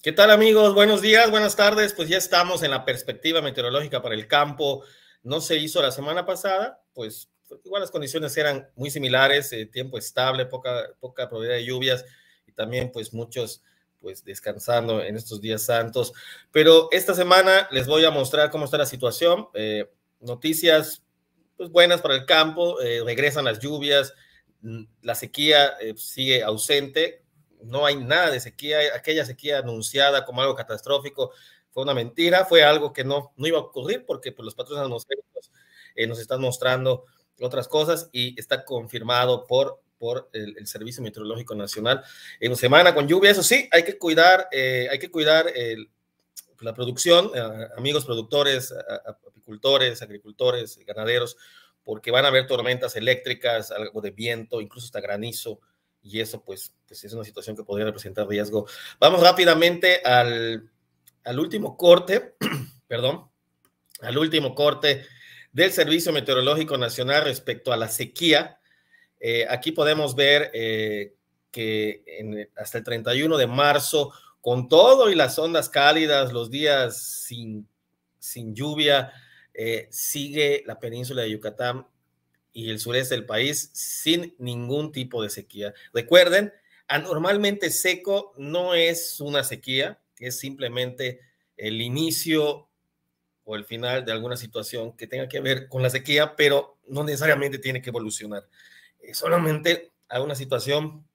¿Qué tal amigos? Buenos días, buenas tardes. Pues ya estamos en la perspectiva meteorológica para el campo. No se hizo la semana pasada, pues igual las condiciones eran muy similares, eh, tiempo estable, poca, poca probabilidad de lluvias y también pues muchos pues descansando en estos días santos. Pero esta semana les voy a mostrar cómo está la situación. Eh, noticias pues buenas para el campo, eh, regresan las lluvias, mm, la sequía sigue ausente, no hay nada de sequía, aquella sequía anunciada como algo catastrófico fue una mentira, fue algo que no, no iba a ocurrir porque pues, los patrones atmosféricos eh, nos están mostrando otras cosas y está confirmado por, por el, Servicio Meteorológico Nacional. En semana con lluvia, eso sí, hay que cuidar, eh, hay que cuidar la producción, eh, amigos productores, apicultores, agricultores, ganaderos, porque van a haber tormentas eléctricas, algo de viento, incluso hasta granizo y eso pues, pues, es una situación que podría representar riesgo. Vamos rápidamente al, último corte, perdón, al último corte del Servicio Meteorológico Nacional respecto a la sequía. Eh, aquí podemos ver eh, que hasta el 31 de marzo, con todo y las ondas cálidas, los días sin, sin lluvia, eh, sigue la península de Yucatán y el sureste del país sin ningún tipo de sequía. Recuerden, anormalmente seco no es una sequía, es simplemente el inicio o el final de alguna situación que tenga que ver con la sequía, pero no necesariamente tiene que evolucionar. Eh, solamente hay una situación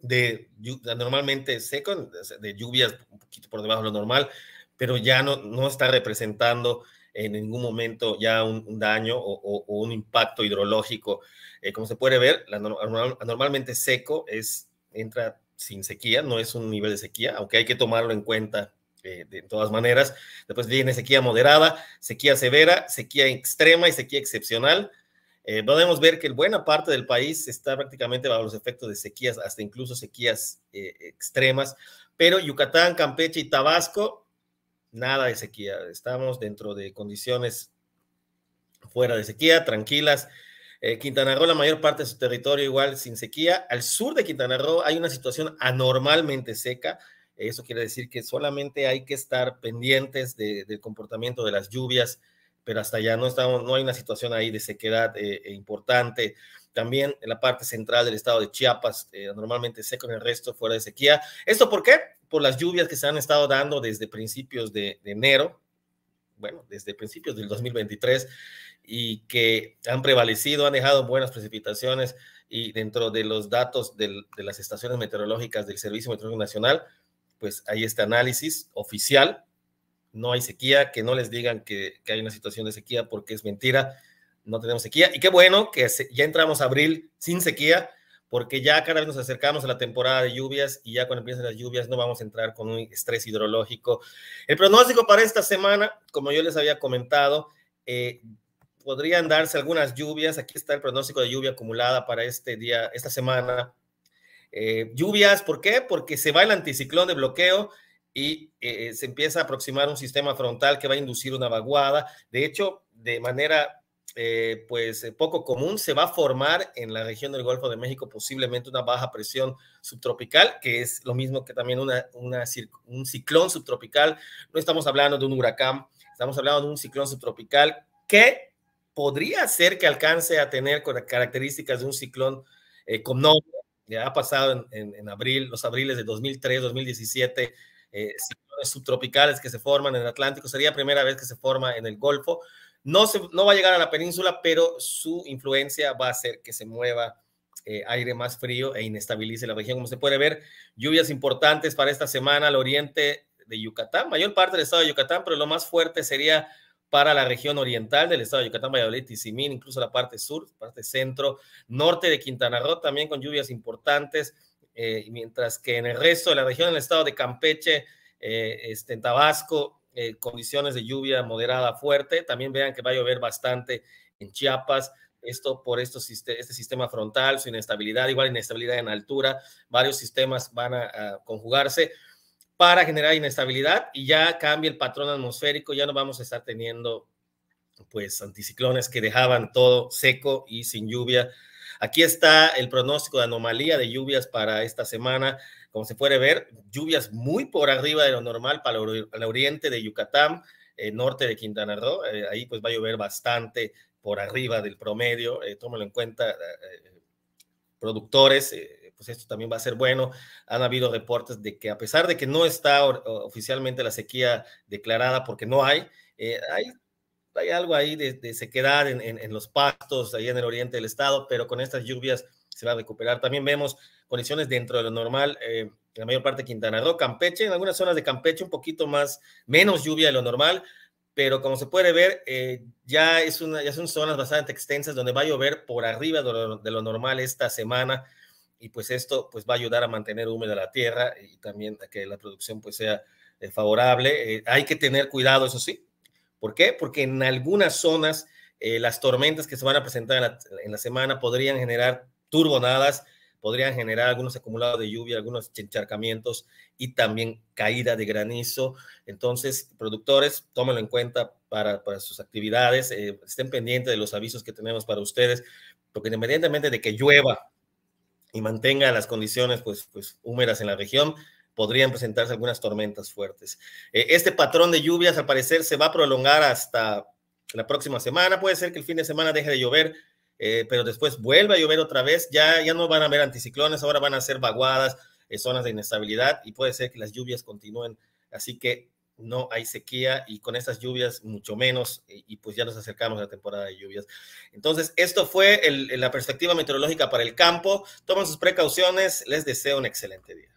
de, anormalmente normalmente seco, de lluvias un poquito por debajo de lo normal, pero ya no, no está representando en ningún momento ya un, daño o, un impacto hidrológico. Eh, como se puede ver, la seco es, entra sin sequía, no es un nivel de sequía, aunque hay que tomarlo en cuenta eh, de todas maneras. Después viene sequía moderada, sequía severa, sequía extrema y sequía excepcional. Eh, podemos ver que buena parte del país está prácticamente bajo los efectos de sequías, hasta incluso sequías extremas, pero Yucatán, Campeche y Tabasco nada de sequía. Estamos dentro de condiciones fuera de sequía, tranquilas. Eh, Quintana Roo, la mayor parte de su territorio igual sin sequía. Al sur de Quintana Roo hay una situación anormalmente seca. Eso quiere decir que solamente hay que estar pendientes del comportamiento de las lluvias, pero hasta allá no, estamos, no hay una situación ahí de sequedad eh, e importante. También en la parte central del estado de Chiapas, eh, normalmente seco en el resto, fuera de sequía. ¿Esto por qué? por las lluvias que se han estado dando desde principios de, enero, bueno, desde principios del 2023 y que han prevalecido, han dejado buenas precipitaciones y dentro de los datos de las estaciones meteorológicas del Servicio Meteorológico Nacional, pues hay este análisis oficial, no hay sequía, que no les digan que, hay una situación de sequía porque es mentira, no tenemos sequía y qué bueno que ya entramos a abril sin sequía porque ya cada vez nos acercamos a la temporada de lluvias y ya cuando empiezan las lluvias no vamos a entrar con un estrés hidrológico. El pronóstico para esta semana, como yo les había comentado, eh, podrían darse algunas lluvias. Aquí está el pronóstico de lluvia acumulada para este día, esta semana. Eh, lluvias, ¿por qué? Porque se va el anticiclón de bloqueo y eh, se empieza a aproximar un sistema frontal que va a inducir una vaguada. De hecho, de manera eh, pues eh, poco común, se va a formar en la región del Golfo de México posiblemente una baja presión subtropical, que es lo mismo que también una, un ciclón subtropical. No estamos hablando de un huracán, estamos hablando de un ciclón subtropical que podría ser que alcance a tener características de un ciclón eh, con nombre. Ya ha pasado en, abril, los abriles de 2003, 2017, ciclones subtropicales que se forman en el Atlántico. Sería la primera vez que se forma en el Golfo. No, va a llegar a la península, pero su influencia va a hacer que se mueva eh, aire más frío e inestabilice la región. Como se puede ver, lluvias importantes para esta semana al oriente de Yucatán, mayor parte del estado de Yucatán, pero lo más fuerte sería para la región oriental del estado de Yucatán, Valladolid, Simín, incluso la parte sur, parte centro, norte de Quintana Roo, también con lluvias importantes, eh, mientras que en el resto de la región, en el estado de Campeche, eh, este, en Tabasco, eh, condiciones de lluvia moderada fuerte. También vean que va a llover bastante en Chiapas. Esto por esto, este sistema frontal, su inestabilidad, igual inestabilidad en altura, varios sistemas van a, conjugarse para generar inestabilidad y ya cambia el patrón atmosférico, ya no vamos a estar teniendo pues anticiclones que dejaban todo seco y sin lluvia. Aquí está el pronóstico de anomalía de lluvias para esta semana como se puede ver, lluvias muy por arriba de lo normal para el oriente de Yucatán, el eh, norte de Quintana Roo. Eh, ahí pues va a llover bastante por arriba del promedio. Eh, tómalo en cuenta, eh, productores, pues esto también va a ser bueno. Han habido reportes de que a pesar de que no está oficialmente la sequía declarada, porque no hay, hay hay algo ahí de, de sequedad en, en, los pastos, ahí en el oriente del estado, pero con estas lluvias se va a recuperar. También vemos condiciones dentro de lo normal. Eh, en la mayor parte de Quintana Roo, Campeche, en algunas zonas de Campeche un poquito más, menos lluvia de lo normal, pero como se puede ver, eh, ya, es una, ya son zonas bastante extensas donde va a llover por arriba de lo, normal esta semana y pues esto pues va a ayudar a mantener húmeda la tierra y también a que la producción pues sea eh, favorable. hay que tener cuidado, eso sí. ¿Por qué? Porque en algunas zonas las tormentas que se van a presentar en la semana podrían generar turbonadas, podrían generar algunos acumulados de lluvia, algunos encharcamientos y también caída de granizo. Entonces, productores, tómenlo en cuenta para, sus actividades, eh, estén pendientes de los avisos que tenemos para ustedes, porque independientemente de que llueva y mantenga las condiciones pues, pues húmedas en la región, podrían presentarse algunas tormentas fuertes. Eh, este patrón de lluvias, al parecer, se va a prolongar hasta la próxima semana. Puede ser que el fin de semana deje de llover, eh, pero después vuelve a llover otra vez, ya, ya no van a haber anticiclones, ahora van a ser vaguadas, eh, zonas de inestabilidad y puede ser que las lluvias continúen. Así que no hay sequía y con estas lluvias mucho menos y, pues ya nos acercamos a la temporada de lluvias. Entonces, esto fue la perspectiva meteorológica para el campo. Tomen sus precauciones, les deseo un excelente día.